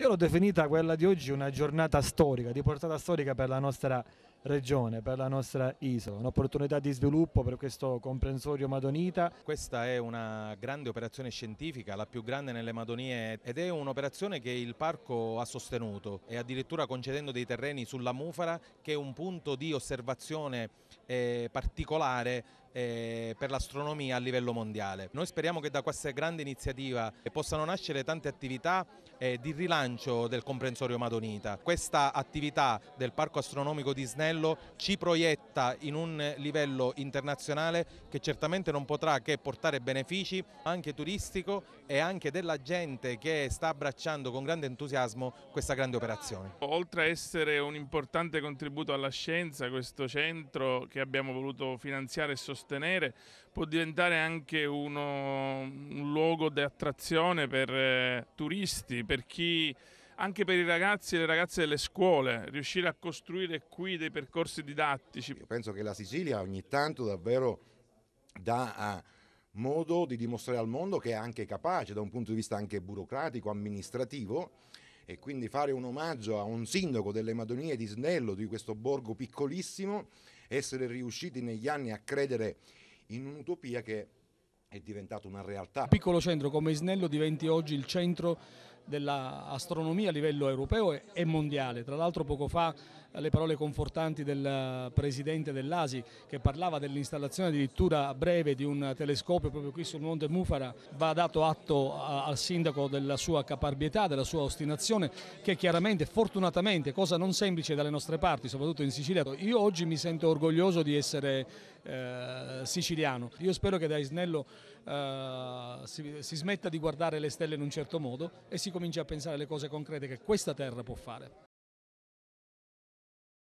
Io l'ho definita quella di oggi una giornata storica, di portata storica per la nostra regione, per la nostra isola, un'opportunità di sviluppo per questo comprensorio Madonita. Questa è una grande operazione scientifica, la più grande nelle Madonie ed è un'operazione che il parco ha sostenuto e addirittura concedendo dei terreni sulla Mufara che è un punto di osservazione eh, particolare eh, per l'astronomia a livello mondiale. Noi speriamo che da questa grande iniziativa eh, possano nascere tante attività eh, di rilancio del comprensorio Madonita. Questa attività del Parco Astronomico di Snello ci proietta in un livello internazionale che certamente non potrà che portare benefici anche turistico e anche della gente che sta abbracciando con grande entusiasmo questa grande operazione. Oltre a essere un importante contributo alla scienza, questo centro che abbiamo voluto finanziare e sostenere sostenere, può diventare anche uno, un luogo di attrazione per eh, turisti, per chi anche per i ragazzi e le ragazze delle scuole, riuscire a costruire qui dei percorsi didattici. Io penso che la Sicilia ogni tanto davvero dà eh, modo di dimostrare al mondo che è anche capace da un punto di vista anche burocratico, amministrativo e quindi fare un omaggio a un sindaco delle Madonie di Snello, di questo borgo piccolissimo, essere riusciti negli anni a credere in un'utopia che è diventata una realtà. Piccolo centro come Isnello diventi oggi il centro dell'astronomia a livello europeo e mondiale. Tra l'altro poco fa eh, le parole confortanti del eh, presidente dell'ASI che parlava dell'installazione addirittura a breve di un telescopio proprio qui sul Monte Mufara, va dato atto al sindaco della sua caparbietà, della sua ostinazione che chiaramente, fortunatamente, cosa non semplice dalle nostre parti, soprattutto in Sicilia, io oggi mi sento orgoglioso di essere eh, siciliano. Io spero che da Isnello eh, si, si smetta di guardare le stelle in un certo modo e si comincia a pensare alle cose concrete che questa terra può fare.